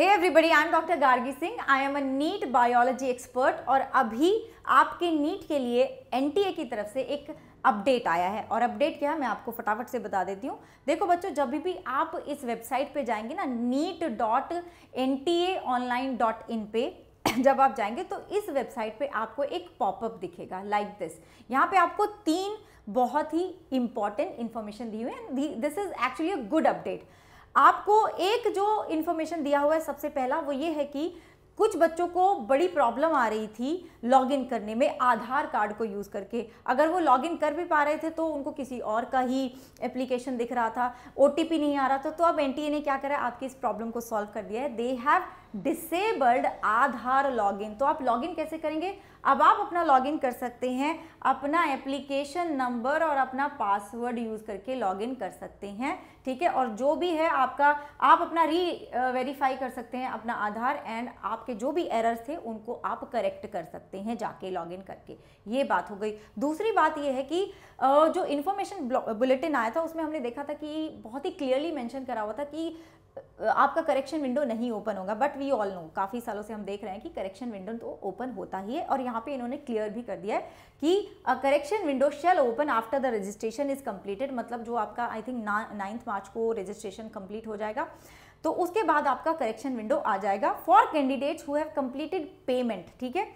hey everybody I am doctor Gargi Singh I am a NEET biology expert और अभी आपके NEET के लिए एन की तरफ से एक अपडेट आया है और अपडेट क्या है मैं आपको फटाफट से बता देती हूँ देखो बच्चों जब भी आप इस वेबसाइट पे जाएंगे ना NEET dot N T A online dot in पे जब आप जाएंगे तो इस वेबसाइट पे आपको एक पॉपअप दिखेगा लाइक दिस यहाँ पे आपको तीन बहुत ही इंपॉर्टेंट इन्फॉर्मेशन दी हुई है this is actually a good update आपको एक जो इन्फॉर्मेशन दिया हुआ है सबसे पहला वो ये है कि कुछ बच्चों को बड़ी प्रॉब्लम आ रही थी लॉगिन करने में आधार कार्ड को यूज़ करके अगर वो लॉगिन कर भी पा रहे थे तो उनको किसी और का ही एप्लीकेशन दिख रहा था ओ नहीं आ रहा था तो अब एन ने क्या करा आपकी इस प्रॉब्लम को सॉल्व कर दिया है they have disabled Aadhaar login तो आप लॉगिन कैसे करेंगे अब आप अपना लॉगिन कर सकते हैं अपना एप्लीकेशन नंबर और अपना पासवर्ड यूज़ करके लॉगिन कर सकते हैं ठीक है और जो भी है आपका आप अपना री वेरीफाई कर सकते हैं अपना आधार एंड आपके जो भी एरर्स थे उनको आप करेक्ट कर सकते हैं जाके लॉगिन करके ये बात हो गई दूसरी बात ये है कि जो इन्फॉर्मेशन बुलेटिन आया था उसमें हमने देखा था कि बहुत ही क्लियरली मैंशन करा हुआ था कि आपका करेक्शन विंडो नहीं ओपन होगा बट वी ऑल नो काफ़ी सालों से हम देख रहे हैं कि करेक्शन विंडो तो ओपन होता ही है और यहाँ पे इन्होंने क्लियर भी कर दिया है कि correction window shall open after the registration is completed मतलब जो आपका आई थिंक नाइन्थ मार्च को रजिस्ट्रेशन कम्प्लीट हो जाएगा तो उसके बाद आपका करेक्शन विंडो आ जाएगा for candidates who have completed payment ठीक है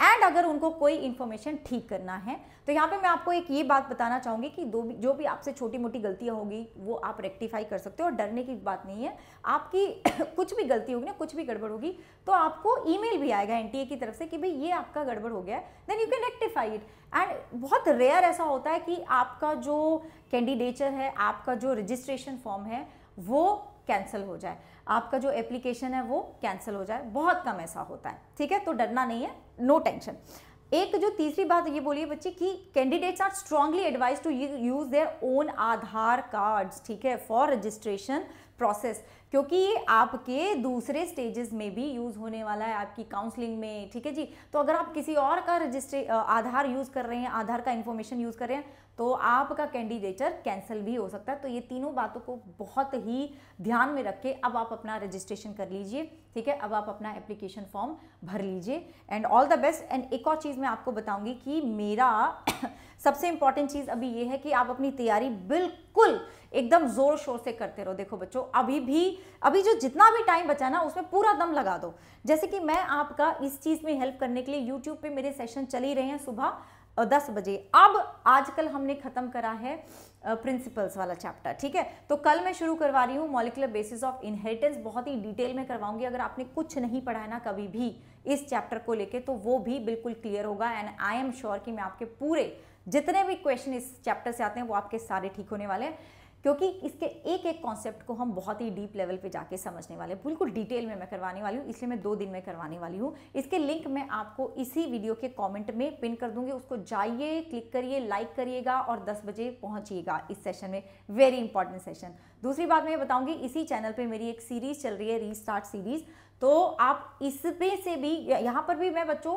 एंड अगर उनको कोई इन्फॉर्मेशन ठीक करना है तो यहाँ पे मैं आपको एक ये बात बताना चाहूँगी कि दो भी, जो भी आपसे छोटी मोटी गलतियाँ होगी वो आप रेक्टिफाई कर सकते हो और डरने की बात नहीं है आपकी कुछ भी गलती होगी ना कुछ भी गड़बड़ होगी तो आपको ईमेल भी आएगा एन की तरफ से कि भाई ये आपका गड़बड़ हो गया है then you can rectify it and बहुत रेयर ऐसा होता है कि आपका जो कैंडिडेचर है आपका जो रजिस्ट्रेशन फॉर्म है वो कैंसिल हो जाए आपका जो एप्लीकेशन है वो कैंसिल हो जाए बहुत कम ऐसा होता है ठीक है तो डरना नहीं है नो no टेंशन एक जो तीसरी बात ये बोलिए बच्चे कि candidates are strongly advised to use their own Aadhaar cards ठीक है फॉर रजिस्ट्रेशन प्रोसेस क्योंकि ये आपके दूसरे स्टेजेस में भी यूज़ होने वाला है आपकी काउंसलिंग में ठीक है जी तो अगर आप किसी और का रजिस्ट्रे आधार यूज़ कर रहे हैं आधार का इन्फॉर्मेशन यूज़ कर रहे हैं तो आपका कैंडिडेटर कैंसिल भी हो सकता है तो ये तीनों बातों को बहुत ही ध्यान में रख के अब आप अपना रजिस्ट्रेशन कर लीजिए ठीक है अब आप अपना एप्लीकेशन फॉर्म भर लीजिए and all the best and एक और चीज़ मैं आपको बताऊंगी कि मेरा सबसे इंपॉर्टेंट चीज़ अभी ये है कि आप अपनी तैयारी बिल्कुल एकदम ज़ोर शोर से करते रहो देखो बच्चों अभी भी अभी जो जितना भी टाइम बचा ना उसमें पूरा दम लगा दो जैसे कि मैं आपका इस चीज़ में हेल्प करने के लिए यूट्यूब पे मेरे सेशन चल ही रहे हैं सुबह दस बजे अब आजकल हमने ख़त्म करा है प्रिंसिपल्स वाला चैप्टर ठीक है तो कल मैं शुरू करवा रही हूँ मॉलिकुलर बेसिस ऑफ इनहेरिटेंस बहुत ही डिटेल में करवाऊंगी अगर आपने कुछ नहीं पढ़ा है ना कभी भी इस चैप्टर को लेके तो वो भी बिल्कुल क्लियर होगा एंड आई एम श्योर कि मैं आपके पूरे जितने भी क्वेश्चन इस चैप्टर से आते हैं वो आपके सारे ठीक होने वाले हैं क्योंकि इसके एक एक कॉन्सेप्ट को हम बहुत ही डीप लेवल पे जाके समझने वाले हैं बिल्कुल डिटेल में मैं करवाने वाली हूँ इसलिए मैं दो दिन में करवाने वाली हूँ इसके लिंक मैं आपको इसी वीडियो के कमेंट में पिन कर दूंगी उसको जाइए क्लिक करिए लाइक करिएगा और 10 बजे पहुँचिएगा इस सेशन में वेरी इंपॉर्टेंट सेशन दूसरी बात मैं बताऊँगी इसी चैनल पर मेरी एक सीरीज़ चल रही है री सीरीज़ तो आप इस पे से भी यहाँ पर भी मैं बच्चों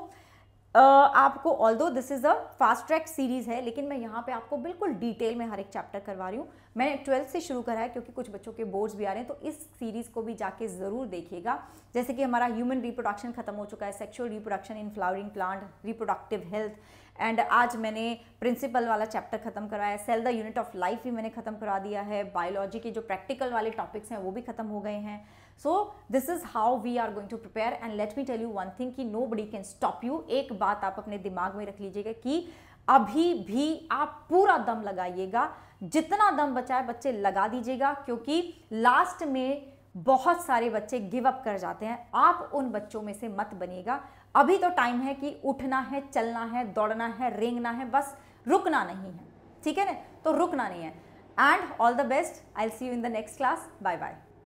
आपको although this is a fast track series है लेकिन मैं यहाँ पे आपको बिल्कुल डिटेल में हर एक चैप्टर करवा रही हूँ मैंने ट्वेल्थ से शुरू करा है क्योंकि कुछ बच्चों के बोर्ड्स भी आ रहे हैं तो इस सीरीज़ को भी जाके ज़रूर देखिएगा जैसे कि हमारा ह्यूमन रिप्रोडक्शन खत्म हो चुका है sexual reproduction in flowering plant reproductive health and आज मैंने प्रिंसिपल वाला चैप्टर खत्म करवाया cell the unit of life भी मैंने ख़त्म करा दिया है बायोलॉजी के जो प्रैक्टिकल वाले टॉपिक्स हैं वो भी खत्म हो गए हैं so this is how we are going to prepare and let me tell you one thing कि nobody can stop you एक बार बात आप अपने दिमाग में रख लीजिएगा कि अभी भी आप पूरा दम लगाइएगा जितना दम बचाए बच्चे लगा दीजिएगा क्योंकि लास्ट में बहुत सारे बच्चे गिव अप कर जाते हैं आप उन बच्चों में से मत बनिएगा अभी तो टाइम है कि उठना है चलना है दौड़ना है रेंगना है बस रुकना नहीं है ठीक है ना तो रुकना नहीं है and all the best I see you in the next class bye bye